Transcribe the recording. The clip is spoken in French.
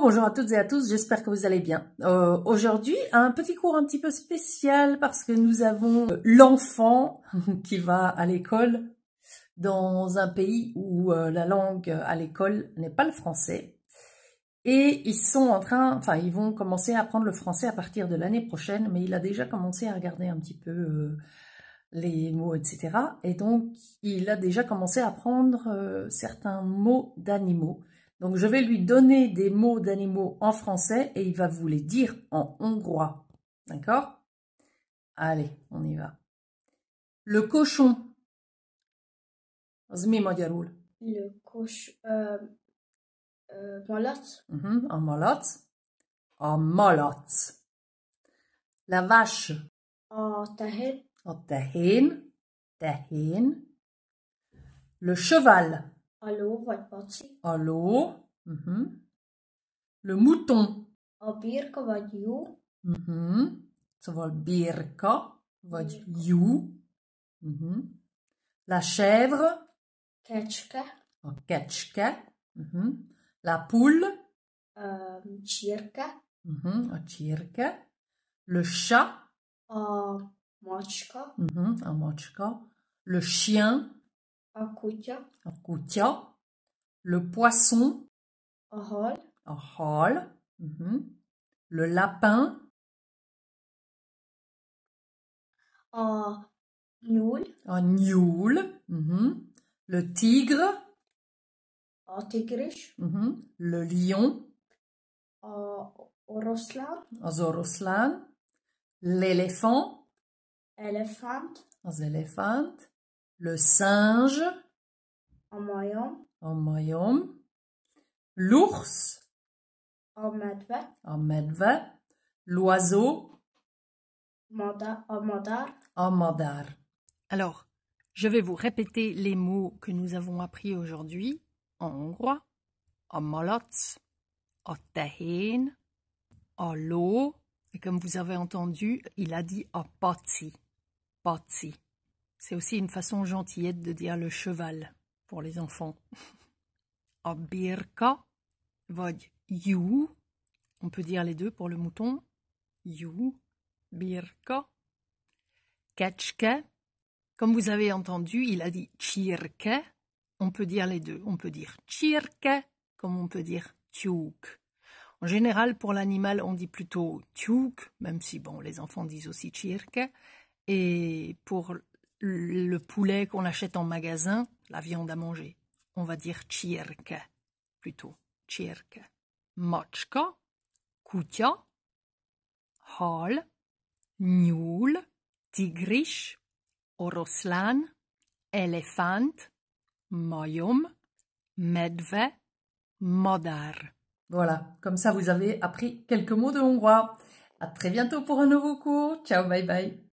bonjour à toutes et à tous, j'espère que vous allez bien. Euh, aujourd'hui, un petit cours un petit peu spécial parce que nous avons euh, l'enfant qui va à l'école dans un pays où euh, la langue à l'école n'est pas le français. Et ils sont en train, enfin ils vont commencer à apprendre le français à partir de l'année prochaine, mais il a déjà commencé à regarder un petit peu les mots, etc. Et donc il a déjà commencé à apprendre certains mots d'animaux. Donc je vais lui donner des mots d'animaux en français et il va vous les dire en hongrois. D'accord Allez, on y va. Le cochon. Zmi magyarul. Le cochon. Euh, euh mhm, en La vache. En tahine. En Le cheval. Allo, voyez Allo. Mhm. Le mouton. A oh, birka vagy jó. Mhm. Szóval birka vagy jó. Mhm. La chèvre. Kecske. A oh, kecske. Mhm. La poule. Um, euh, csirke. Mhm. A oh, csirke. Le chat. A macska. Mhm. A macska. Le chien. Akutya. Akutya. Le poisson. Ahol. Ahol. Mm-hmm. Le lapin. Un nioul. Un nioul. Mm-hmm. Le tigre. tigrish. Mm-hmm. Le lion. Un oroslan. Un zoroslan. L'éléphant. Elephant. Un éléphant le singe, en en l'ours, en l'oiseau, en mandar. Alors, je vais vous répéter les mots que nous avons appris aujourd'hui en hongrois. En malotz, en tahin. en l'eau. Et comme vous avez entendu, il a dit en pati. C'est aussi une façon gentillette de dire le cheval pour les enfants. A birka, you. On peut dire les deux pour le mouton. You, birka. Kachke. Comme vous avez entendu, il a dit chirke. On peut dire les deux. On peut dire chirke comme on peut dire tchouk. En général, pour l'animal, on dit plutôt tchouk, même si bon, les enfants disent aussi chirke. Et pour le poulet qu'on achète en magasin, la viande à manger. On va dire chirke, plutôt. chirque, Mochka, kutia, hal, nyul, tigrish, oroslan, elephant, majom, medve, modar. Voilà, comme ça vous avez appris quelques mots de hongrois. À très bientôt pour un nouveau cours. Ciao, bye bye.